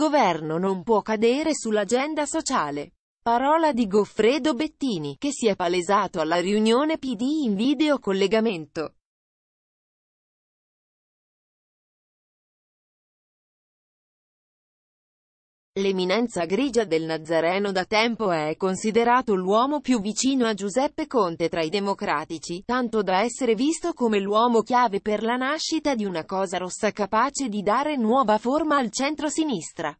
governo non può cadere sull'agenda sociale. Parola di Goffredo Bettini, che si è palesato alla riunione PD in videocollegamento. L'eminenza grigia del Nazareno da tempo è considerato l'uomo più vicino a Giuseppe Conte tra i democratici, tanto da essere visto come l'uomo chiave per la nascita di una cosa rossa capace di dare nuova forma al centro-sinistra.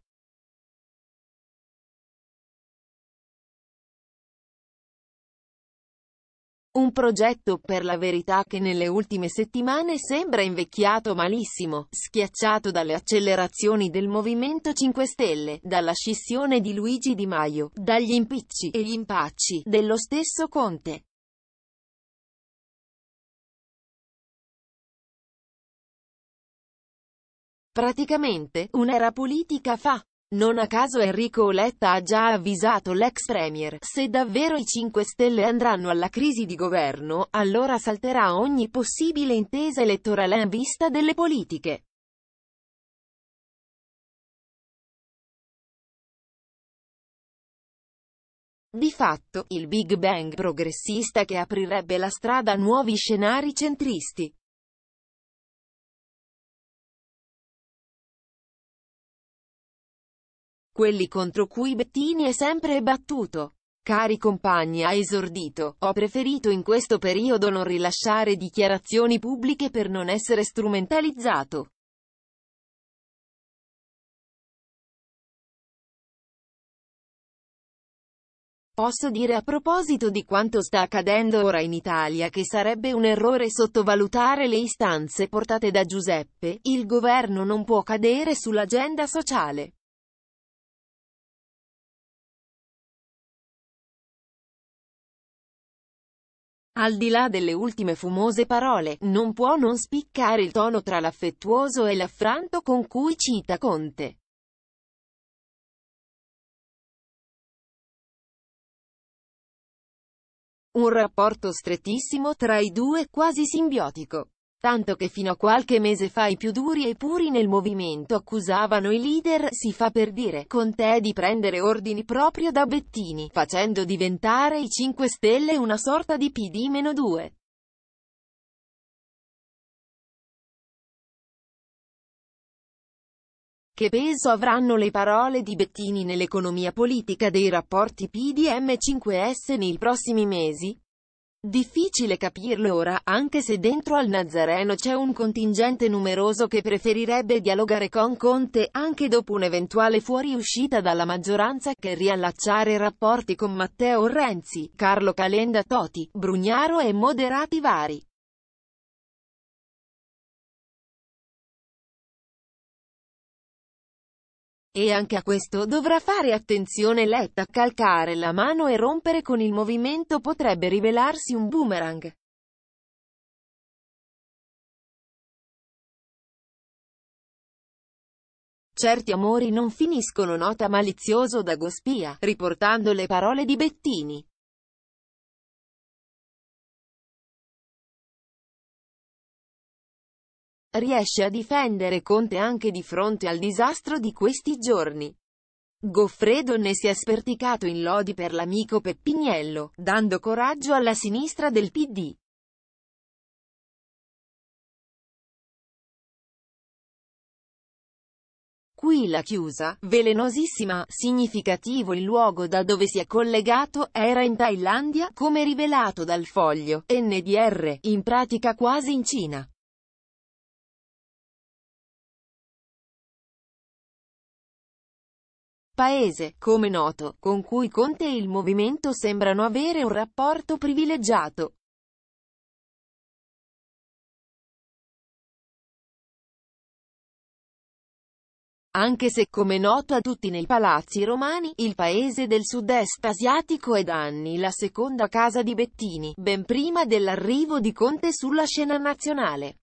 Un progetto per la verità che nelle ultime settimane sembra invecchiato malissimo, schiacciato dalle accelerazioni del Movimento 5 Stelle, dalla scissione di Luigi Di Maio, dagli impicci e gli impacci dello stesso Conte. Praticamente, un'era politica fa. Non a caso Enrico Letta ha già avvisato l'ex premier, se davvero i 5 Stelle andranno alla crisi di governo, allora salterà ogni possibile intesa elettorale in vista delle politiche. Di fatto, il Big Bang progressista che aprirebbe la strada a nuovi scenari centristi. quelli contro cui Bettini è sempre battuto. Cari compagni ha esordito, ho preferito in questo periodo non rilasciare dichiarazioni pubbliche per non essere strumentalizzato. Posso dire a proposito di quanto sta accadendo ora in Italia che sarebbe un errore sottovalutare le istanze portate da Giuseppe, il governo non può cadere sull'agenda sociale. Al di là delle ultime fumose parole, non può non spiccare il tono tra l'affettuoso e l'affranto con cui cita Conte. Un rapporto strettissimo tra i due quasi simbiotico tanto che fino a qualche mese fa i più duri e puri nel movimento accusavano i leader, si fa per dire, con te di prendere ordini proprio da Bettini, facendo diventare i 5 Stelle una sorta di PD-2. Che peso avranno le parole di Bettini nell'economia politica dei rapporti PDM-5S nei prossimi mesi? Difficile capirlo ora, anche se dentro al Nazareno c'è un contingente numeroso che preferirebbe dialogare con Conte, anche dopo un'eventuale fuoriuscita dalla maggioranza, che riallacciare rapporti con Matteo Renzi, Carlo Calenda Toti, Brugnaro e moderati vari. E anche a questo dovrà fare attenzione Letta, calcare la mano e rompere con il movimento potrebbe rivelarsi un boomerang. Certi amori non finiscono nota malizioso da Gospia, riportando le parole di Bettini. riesce a difendere Conte anche di fronte al disastro di questi giorni. Goffredo ne si è sperticato in lodi per l'amico Peppiniello, dando coraggio alla sinistra del PD. Qui la chiusa, velenosissima, significativo il luogo da dove si è collegato, era in Thailandia, come rivelato dal foglio, NDR, in pratica quasi in Cina. paese, come noto, con cui Conte e il movimento sembrano avere un rapporto privilegiato. Anche se, come noto a tutti nei palazzi romani, il paese del sud-est asiatico è da anni la seconda casa di Bettini, ben prima dell'arrivo di Conte sulla scena nazionale.